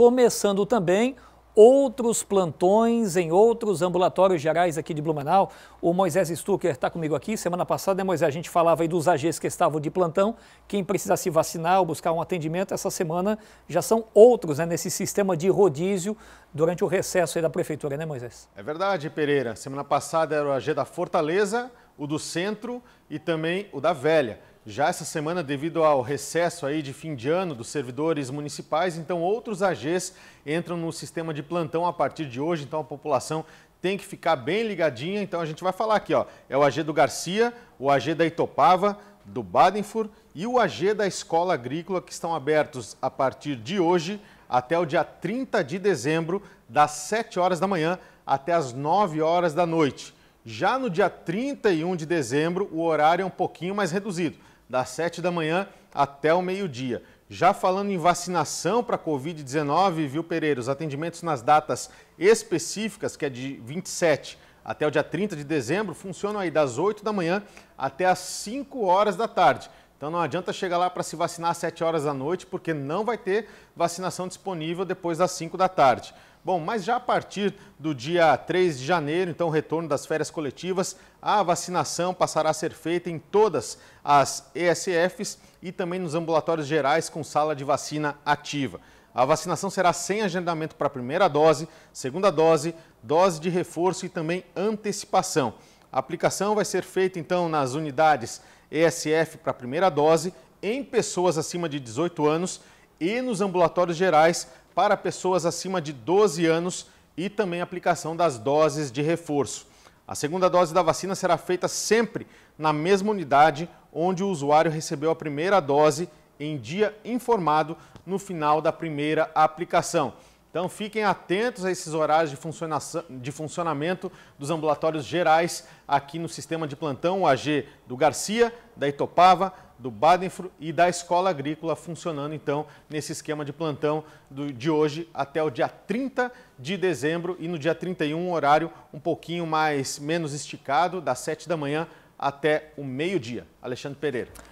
começando também outros plantões em outros ambulatórios gerais aqui de Blumenau. O Moisés Stucker está comigo aqui. Semana passada, né, Moisés, a gente falava aí dos AGs que estavam de plantão, quem precisa se vacinar ou buscar um atendimento. Essa semana já são outros né, nesse sistema de rodízio durante o recesso da Prefeitura, né, Moisés? É verdade, Pereira. Semana passada era o AG da Fortaleza, o do Centro e também o da Velha. Já essa semana, devido ao recesso aí de fim de ano dos servidores municipais, então outros AGs entram no sistema de plantão a partir de hoje, então a população tem que ficar bem ligadinha. Então a gente vai falar aqui, ó, é o AG do Garcia, o AG da Itopava, do Badenfur e o AG da Escola Agrícola que estão abertos a partir de hoje até o dia 30 de dezembro, das 7 horas da manhã até as 9 horas da noite. Já no dia 31 de dezembro, o horário é um pouquinho mais reduzido, das 7 da manhã até o meio-dia. Já falando em vacinação para Covid-19, viu, Pereira? Os atendimentos nas datas específicas, que é de 27 até o dia 30 de dezembro, funcionam aí das 8 da manhã até as 5 horas da tarde. Então não adianta chegar lá para se vacinar às 7 horas da noite, porque não vai ter vacinação disponível depois das 5 da tarde. Bom, mas já a partir do dia 3 de janeiro, então, retorno das férias coletivas, a vacinação passará a ser feita em todas as ESFs e também nos ambulatórios gerais com sala de vacina ativa. A vacinação será sem agendamento para a primeira dose, segunda dose, dose de reforço e também antecipação. A aplicação vai ser feita então nas unidades ESF para a primeira dose, em pessoas acima de 18 anos e nos ambulatórios gerais para pessoas acima de 12 anos e também aplicação das doses de reforço. A segunda dose da vacina será feita sempre na mesma unidade onde o usuário recebeu a primeira dose em dia informado no final da primeira aplicação. Então fiquem atentos a esses horários de, de, funcionamento dos ambulatórios gerais aqui no sistema de plantão o AG do Garcia, da Itopava, do Badenfro e da Escola Agrícola funcionando então nesse esquema de plantão do, de hoje até o dia 30 de dezembro e no dia 31 um horário um pouquinho mais menos esticado, das 7 da manhã até o meio-dia. Alexandre Pereira.